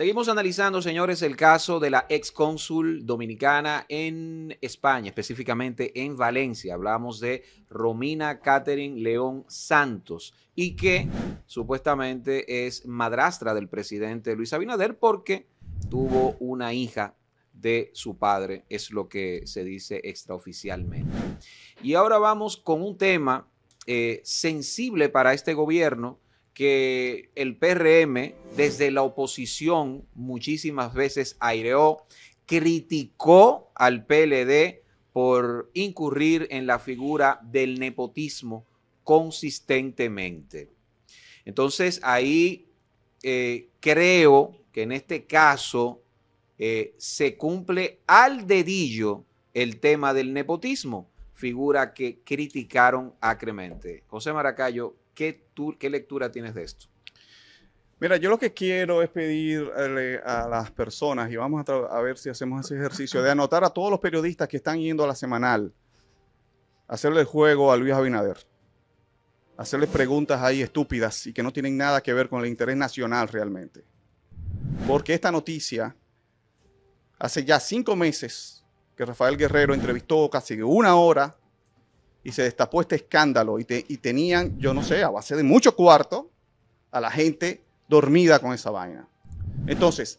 Seguimos analizando, señores, el caso de la ex cónsul dominicana en España, específicamente en Valencia. Hablamos de Romina Catherine León Santos y que supuestamente es madrastra del presidente Luis Abinader porque tuvo una hija de su padre, es lo que se dice extraoficialmente. Y ahora vamos con un tema eh, sensible para este gobierno que el PRM desde la oposición muchísimas veces aireó, criticó al PLD por incurrir en la figura del nepotismo consistentemente. Entonces ahí eh, creo que en este caso eh, se cumple al dedillo el tema del nepotismo, figura que criticaron acremente. José Maracayo, ¿Qué, lectura tienes de esto? Mira, yo lo que quiero es pedirle eh, a las personas, y vamos a, ver si hacemos ese ejercicio, de anotar a todos los periodistas que están yendo a la semanal, hacerle el juego a Luis Abinader, hacerle preguntas ahí estúpidas y que no tienen nada que ver con el interés nacional realmente. Porque esta noticia, hace ya cinco meses que Rafael Guerrero entrevistó casi una hora y se destapó este escándalo y, tenían, yo no sé, a base de mucho cuarto, a la gente dormida con esa vaina. Entonces,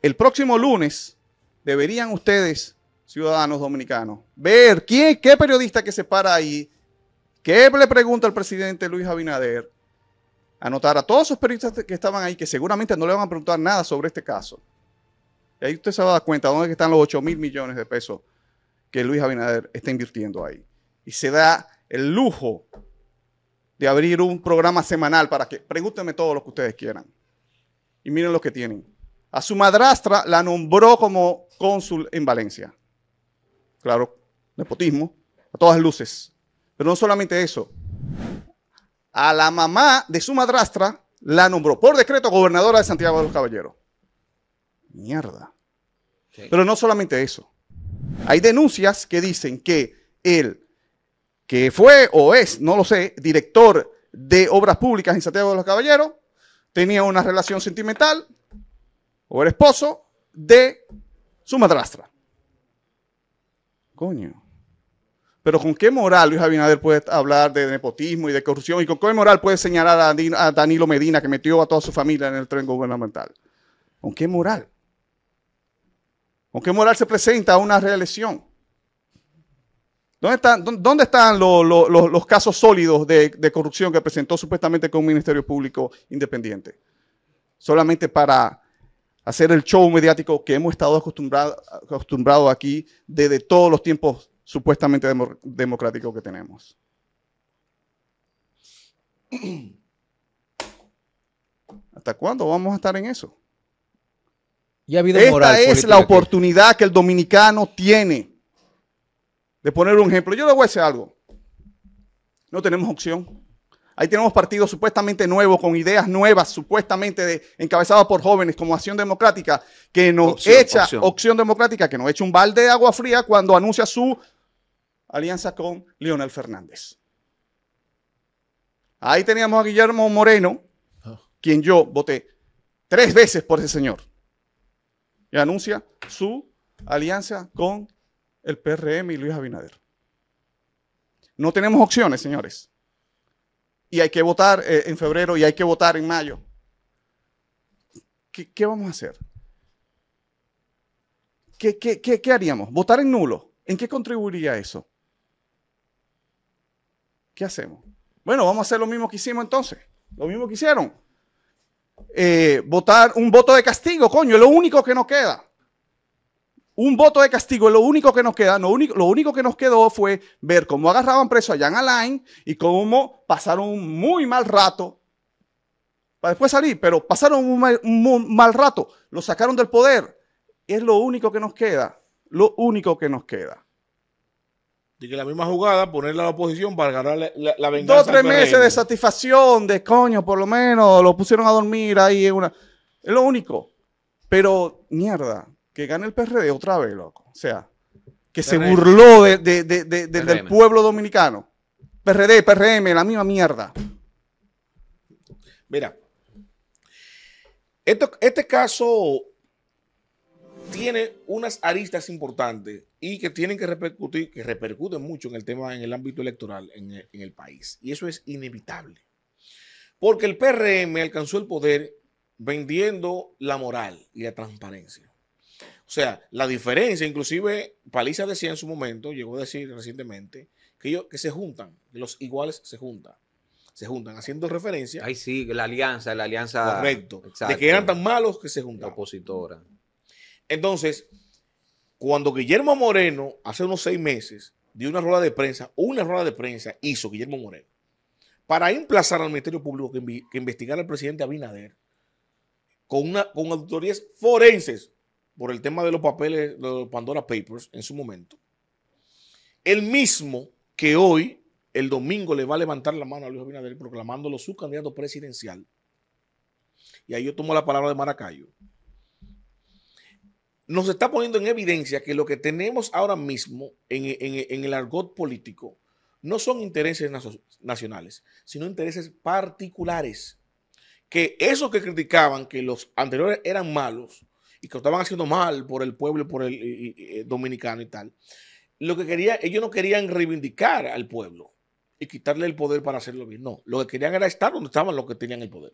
el próximo lunes deberían ustedes, ciudadanos dominicanos, ver quién, qué periodista que se para ahí, qué le pregunta al presidente Luis Abinader, anotar a todos esos periodistas que estaban ahí, que seguramente no le van a preguntar nada sobre este caso. Y ahí usted se va a dar cuenta de dónde están los 8 mil millones de pesos que Luis Abinader está invirtiendo ahí y se da el lujo de abrir un programa semanal para que pregúntenme todo lo que ustedes quieran. Y miren lo que tienen. A su madrastra la nombró como cónsul en Valencia. Claro, nepotismo, a todas luces. Pero no solamente eso. A la mamá de su madrastra la nombró por decreto gobernadora de Santiago de los Caballeros. Mierda. Pero no solamente eso. Hay denuncias que dicen que él que fue o es, no lo sé, director de obras públicas en Santiago de los Caballeros, tenía una relación sentimental o era esposo de su madrastra. Coño. Pero ¿con qué moral Luis Abinader puede hablar de nepotismo y de corrupción? ¿Y con qué moral puede señalar a Danilo Medina que metió a toda su familia en el tren gubernamental? ¿Con qué moral? ¿Con qué moral se presenta una reelección? ¿Dónde están, los, casos sólidos de, corrupción que presentó supuestamente con un Ministerio Público independiente? Solamente para hacer el show mediático que hemos estado acostumbrados aquí desde todos los tiempos supuestamente democráticos que tenemos. ¿Hasta cuándo vamos a estar en eso? Y Esta es la oportunidad que el dominicano tiene de poner un ejemplo. Yo le voy a decir algo. No tenemos opción. Ahí tenemos partidos supuestamente nuevos, con ideas nuevas, supuestamente encabezados encabezadas por jóvenes, como Acción Democrática, que nos echa, opción. Democrática, que nos echa un balde de agua fría cuando anuncia su alianza con Leonel Fernández. Ahí teníamos a Guillermo Moreno, quien yo voté tres veces por ese señor, y anuncia su alianza con el PRM y Luis Abinader. No tenemos opciones, señores. Y hay que votar eh, en febrero y hay que votar en mayo. ¿Qué, vamos a hacer? ¿Qué, qué, qué, haríamos? ¿Votar en nulo? ¿En qué contribuiría eso? ¿Qué hacemos? Bueno, vamos a hacer lo mismo que hicimos entonces. Lo mismo que hicieron. Eh, votar un voto de castigo, coño, es lo único que nos queda un voto de castigo es lo único que nos queda. Lo único, que nos quedó fue ver cómo agarraban preso a Jan Alain y cómo pasaron un muy mal rato para después salir, pero pasaron un mal, rato. Lo sacaron del poder. Es lo único que nos queda. Lo único que nos queda. Y que la misma jugada, ponerle a la oposición para ganar la, venganza. Dos, tres meses de satisfacción, de coño, por lo menos, lo pusieron a dormir ahí en una. Es lo único. Pero, mierda, que gane el PRD otra vez, loco. O sea, que se burló del pueblo dominicano. PRD, PRM, la misma mierda. Mira, este caso tiene unas aristas importantes y que tienen que repercutir, que repercuten mucho en el tema, en el ámbito electoral en en el país. Y eso es inevitable. Porque el PRM alcanzó el poder vendiendo la moral y la transparencia. O sea, la diferencia, inclusive Paliza decía en su momento, llegó a decir recientemente, que, ellos, que se juntan, los iguales se juntan. Se juntan haciendo referencia. Ay, sí, la alianza, la alianza. Correcto. De que eran tan malos que se juntan. opositora. Entonces, cuando Guillermo Moreno, hace unos seis meses, dio una rueda de prensa, una rueda de prensa hizo Guillermo Moreno para emplazar al Ministerio Público que, investigara al presidente Abinader con, una, con auditorías forenses por el tema de los papeles, los Pandora Papers en su momento, el mismo que hoy, el domingo, le va a levantar la mano a Luis Abinader proclamándolo su candidato presidencial. Y ahí yo tomo la palabra de Maracayo. Nos está poniendo en evidencia que lo que tenemos ahora mismo en, en el argot político no son intereses nacionales, sino intereses particulares. Que esos que criticaban que los anteriores eran malos, y que lo estaban haciendo mal por el pueblo, por el eh, dominicano y tal. Lo que quería, ellos no querían reivindicar al pueblo y quitarle el poder para hacerlo bien. No, lo que querían era estar donde estaban los que tenían el poder.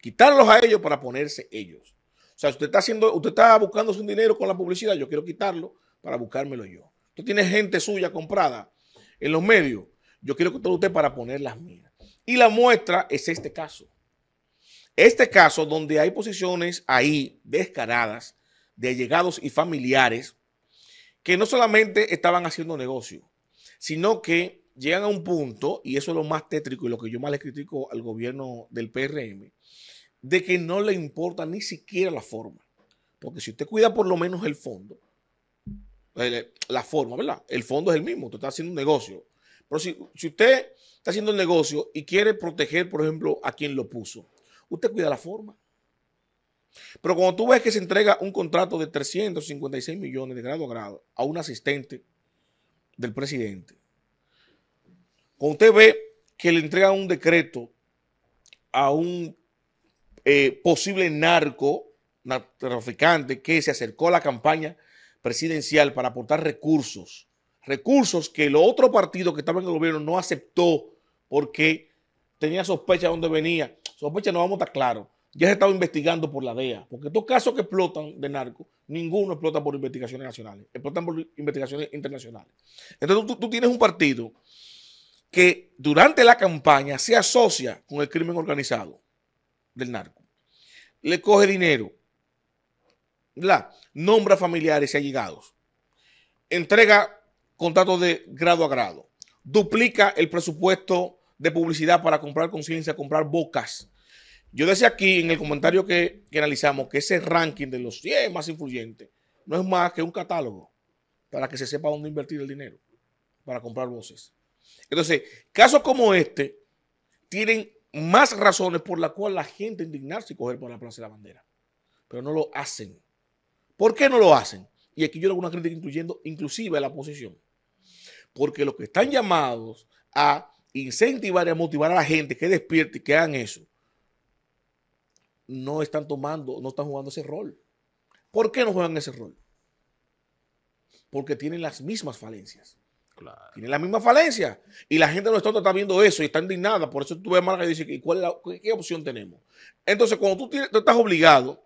Quitarlos a ellos para ponerse ellos. O sea, usted está haciendo, usted está buscando su dinero con la publicidad, yo quiero quitarlo para buscármelo yo. Usted tiene gente suya comprada en los medios, yo quiero que todo usted para poner las mías. Y la muestra es este caso. Este caso donde hay posiciones ahí descaradas de allegados y familiares que no solamente estaban haciendo negocio, sino que llegan a un punto, y eso es lo más tétrico y lo que yo más le critico al gobierno del PRM, de que no le importa ni siquiera la forma. Porque si usted cuida por lo menos el fondo, la forma, ¿verdad? El fondo es el mismo, usted está haciendo un negocio. Pero si, si usted está haciendo el negocio y quiere proteger, por ejemplo, a quien lo puso, usted cuida la forma. Pero cuando tú ves que se entrega un contrato de 356 millones de grado a grado a un asistente del presidente, cuando usted ve que le entrega un decreto a un eh, posible narco, traficante que se acercó a la campaña presidencial para aportar recursos, recursos que el otro partido que estaba en el gobierno no aceptó porque tenía sospecha de dónde venía. Sospecha, pues no vamos a estar claros. Ya se estado investigando por la DEA, porque estos casos que explotan de narco, ninguno explota por investigaciones nacionales, explotan por investigaciones internacionales. Entonces tú, tienes un partido que durante la campaña se asocia con el crimen organizado del narco. Le coge dinero, nombra familiares y allegados, entrega contratos de grado a grado, duplica el presupuesto de publicidad para comprar conciencia, comprar bocas. Yo decía aquí en el comentario que, analizamos que ese ranking de los 100 más influyentes no es más que un catálogo para que se sepa dónde invertir el dinero, para comprar voces. Entonces, casos como este tienen más razones por las cuales la gente indignarse y coger por la Plaza de la Bandera, pero no lo hacen. ¿Por qué no lo hacen? Y aquí yo le hago una crítica incluyendo inclusive a la oposición, porque los que están llamados a incentivar y motivar a la gente que despierte y que hagan eso, no están tomando, no están jugando ese rol. ¿Por qué no juegan ese rol? Porque tienen las mismas falencias. Tienen las mismas falencias Y la gente no está, viendo eso y está indignada. Por eso tú ves mal y dices, qué, opción tenemos? Entonces, cuando tú, estás obligado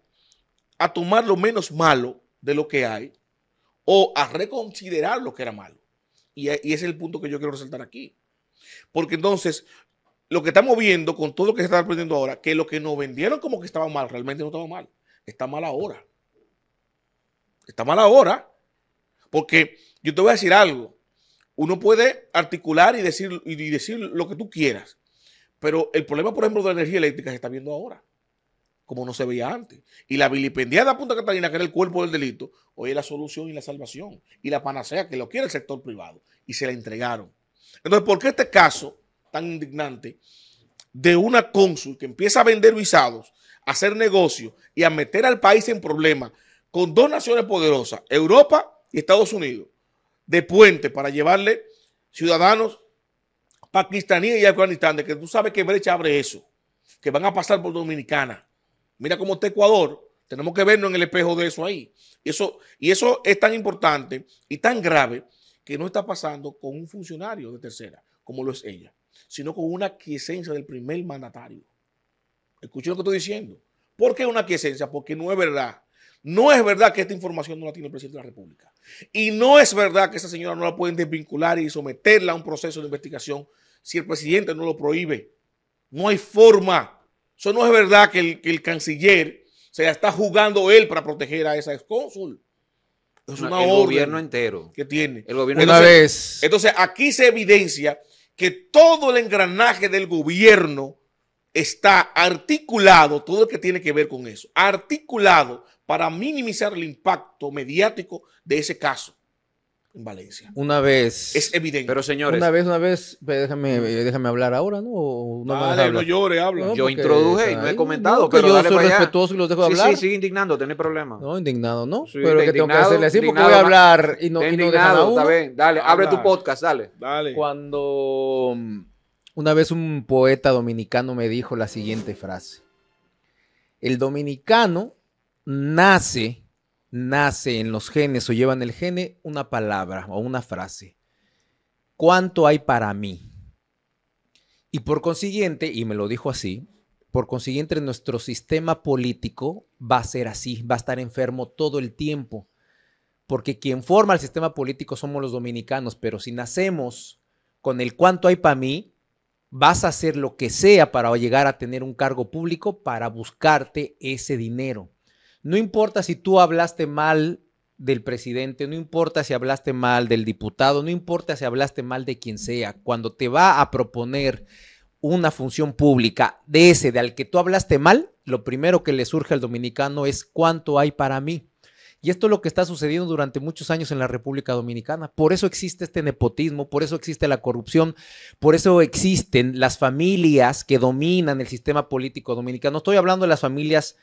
a tomar lo menos malo de lo que hay o a reconsiderar lo que era malo. Y, y ese es el punto que yo quiero resaltar aquí. Porque entonces, lo que estamos viendo con todo lo que se está aprendiendo ahora, que lo que nos vendieron como que estaba mal, realmente no estaba mal. Está mal ahora. Está mal ahora. Porque yo te voy a decir algo. Uno puede articular y decir, y decir lo que tú quieras. Pero el problema, por ejemplo, de la energía eléctrica se está viendo ahora, como no se veía antes. Y la vilipendiada Punta Catalina, que era el cuerpo del delito, hoy es la solución y la salvación y la panacea que lo quiere el sector privado. Y se la entregaron. Entonces, ¿por qué este caso tan indignante de una cónsul que empieza a vender visados, a hacer negocios y a meter al país en problemas con dos naciones poderosas, Europa y Estados Unidos, de puente para llevarle ciudadanos pakistaníes y afganistanes, que tú sabes que brecha abre eso, que van a pasar por Dominicana. Mira cómo está Ecuador, tenemos que vernos en el espejo de eso ahí. eso, y eso es tan importante y tan grave que no está pasando con un funcionario de tercera, como lo es ella, sino con una quiesencia del primer mandatario. Escuchen lo que estoy diciendo. ¿Por qué una quiesencia? Porque no es verdad. No es verdad que esta información no la tiene el presidente de la República. Y no es verdad que esa señora no la pueden desvincular y someterla a un proceso de investigación si el presidente no lo prohíbe. No hay forma. Eso no es verdad que el, canciller se la está jugando él para proteger a esa excónsul. Es el gobierno entero. Que tiene. El gobierno una Entonces, aquí se evidencia que todo el engranaje del gobierno está articulado, todo lo que tiene que ver con eso, articulado para minimizar el impacto mediático de ese caso en Valencia. Una vez. Es evidente. Pero señores. Una vez, una vez, déjame, eh, déjame hablar ahora, ¿no? no dale, no llore, hablo. yo introduje y no he comentado, no, pero yo soy respetuoso y los dejo hablar. Sí, sí, indignando, tenés problema. No, indignado, no. pero que tengo que hacerle así porque voy a hablar y no, y no dejan dale, abre tu podcast, dale. Dale. Cuando mm, una vez un poeta dominicano me dijo la siguiente frase. El dominicano nace nace en los genes o lleva en el gene una palabra o una frase. ¿Cuánto hay para mí? Y por consiguiente, y me lo dijo así, por consiguiente nuestro sistema político va a ser así, va a estar enfermo todo el tiempo, porque quien forma el sistema político somos los dominicanos, pero si nacemos con el cuánto hay para mí, vas a hacer lo que sea para llegar a tener un cargo público para buscarte ese dinero. No importa si tú hablaste mal del presidente, no importa si hablaste mal del diputado, no importa si hablaste mal de quien sea, cuando te va a proponer una función pública de ese, de al que tú hablaste mal, lo primero que le surge al dominicano es cuánto hay para mí. Y esto es lo que está sucediendo durante muchos años en la República Dominicana. Por eso existe este nepotismo, por eso existe la corrupción, por eso existen las familias que dominan el sistema político dominicano. Estoy hablando de las familias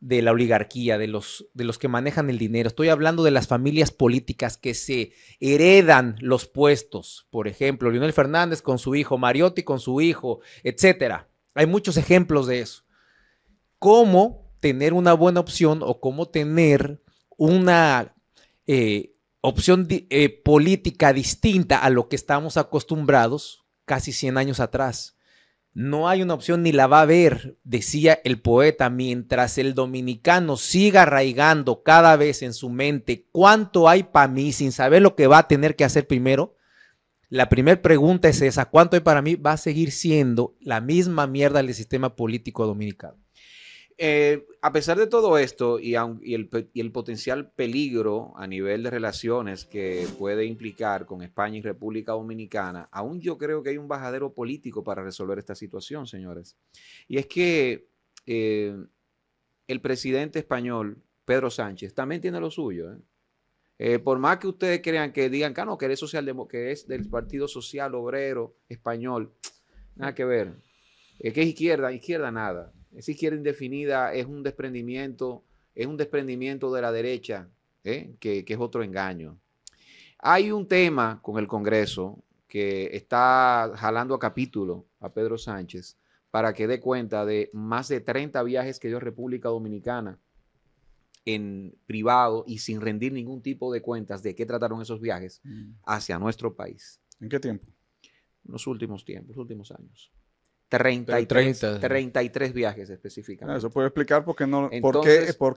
de la oligarquía, de los, de los que manejan el dinero. Estoy hablando de las familias políticas que se heredan los puestos. Por ejemplo, Lionel Fernández con su hijo, Mariotti con su hijo, etcétera. Hay muchos ejemplos de eso. ¿Cómo tener una buena opción o cómo tener una eh, opción eh, política distinta a lo que estamos acostumbrados casi 100 años atrás? No hay una opción ni la va a ver, decía el poeta, mientras el dominicano siga arraigando cada vez en su mente cuánto hay para mí sin saber lo que va a tener que hacer primero. La primera pregunta es esa, ¿cuánto hay para mí? Va a seguir siendo la misma mierda del sistema político dominicano. Eh, a pesar de todo esto y, el, potencial peligro a nivel de relaciones que puede implicar con España y República Dominicana, aún yo creo que hay un bajadero político para resolver esta situación, señores. Y es que eh, el presidente español, Pedro Sánchez, también tiene lo suyo. ¿eh? por más que ustedes crean que digan que ah, no, que, eres que es del Partido Social Obrero Español, nada que ver. que es izquierda, izquierda nada. Es izquierda indefinida es un desprendimiento, es un desprendimiento de la derecha, ¿eh? que, que es otro engaño. Hay un tema con el Congreso que está jalando a capítulo a Pedro Sánchez para que dé cuenta de más de 30 viajes que dio República Dominicana en privado y sin rendir ningún tipo de cuentas de qué trataron esos viajes mm. hacia nuestro país. ¿En qué tiempo? En los últimos tiempos, los últimos años. 33, y 33 viajes específicamente. Eso puede explicar por qué, no, por,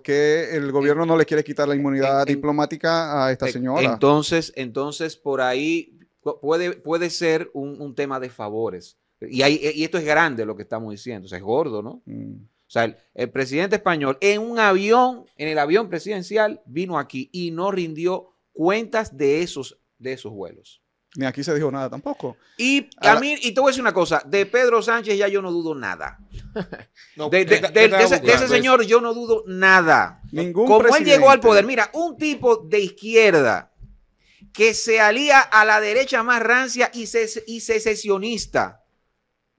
el gobierno no le quiere quitar la inmunidad diplomática a esta señora. Entonces, entonces por ahí puede, puede ser un, tema de favores. Y, esto es grande lo que estamos diciendo, o sea, es gordo, ¿no? Mm. O sea, el, presidente español en un avión, en el avión presidencial, vino aquí y no rindió cuentas de esos, de esos vuelos ni aquí se dijo nada tampoco. Y y te voy a decir una cosa, de Pedro Sánchez ya yo no dudo nada. de, ese, pues? señor yo no dudo nada. Ningún Como él llegó al poder, mira, un tipo de izquierda que se alía a la derecha más rancia y, y secesionista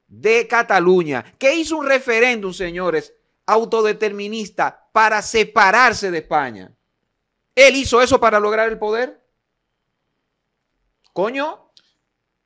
de Cataluña, que hizo un referéndum, señores, autodeterminista para separarse de España. Él hizo eso para lograr el poder. Coño.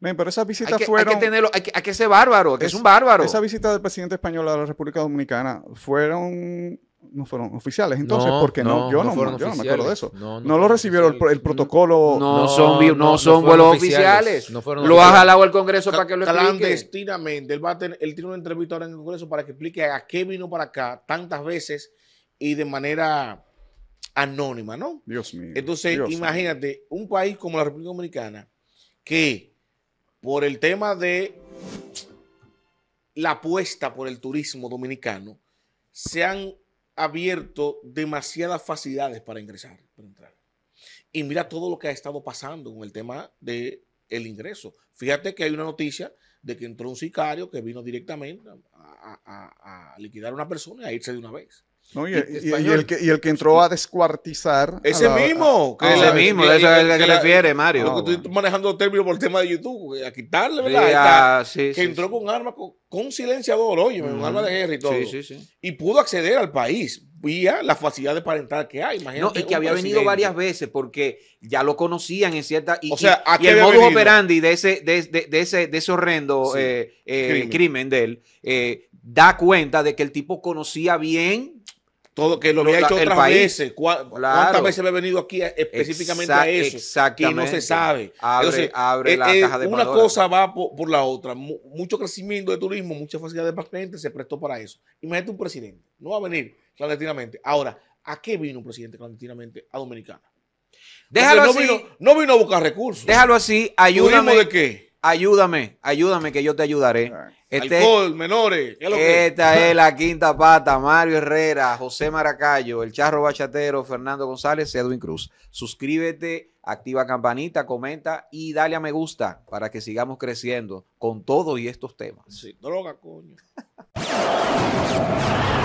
pero esas visitas fueron. Hay que, tenerlo, ser bárbaro, es, un bárbaro. Esa visita del presidente español a la República Dominicana fueron no fueron oficiales. Entonces, porque no? yo no, me acuerdo de eso. No, lo recibieron el, protocolo. No, son, no, son vuelos oficiales. lo ha jalado el Congreso para que lo explique. Clandestinamente. Él, va a tener, él tiene una entrevista ahora en el Congreso para que explique a qué vino para acá tantas veces y de manera anónima, ¿no? Dios mío. Entonces, imagínate, un país como la República Dominicana que por el tema de la apuesta por el turismo dominicano, se han abierto demasiadas facilidades para ingresar, entrar. Y mira todo lo que ha estado pasando con el tema del el ingreso. Fíjate que hay una noticia de que entró un sicario que vino directamente a liquidar a una persona y a irse de una vez y, el que, entró a descuartizar. Ese mismo. Ah, que ese mismo, de eso es el que, refiere, Mario. estoy manejando términos por el tema de YouTube, a quitarle, ¿verdad? Ah, que entró con un con, con, silenciador, oye, un arma de guerra y todo. Y pudo acceder al país vía la facilidad de parental que hay. Imagínate y que había venido varias veces porque ya lo conocían en cierta. Y, o sea, el modo operandi de ese, de, ese, de ese horrendo eh, eh, crimen. de él eh, da cuenta de que el tipo conocía bien todo que lo había hecho otras país, ¿Cuántas veces había venido aquí específicamente a eso? Y no se sabe. Entonces, abre eh, la eh, caja de Una cosa va por, la otra. Mucho crecimiento de turismo, mucha facilidad de patentes se prestó para eso. Imagínate un presidente, no va a venir clandestinamente. Ahora, ¿a qué vino un presidente clandestinamente a Dominicana? Déjalo así. no vino a buscar recursos. Déjalo así. Ayúdame. de qué? ayúdame, ayúdame que yo te ayudaré. Este, menores. esta es la quinta pata. Mario Herrera, José Maracayo, El Charro Bachatero, Fernando González, Edwin Cruz. Suscríbete, activa campanita, comenta y dale a me gusta para que sigamos creciendo con todo y estos temas. Sí, droga, coño.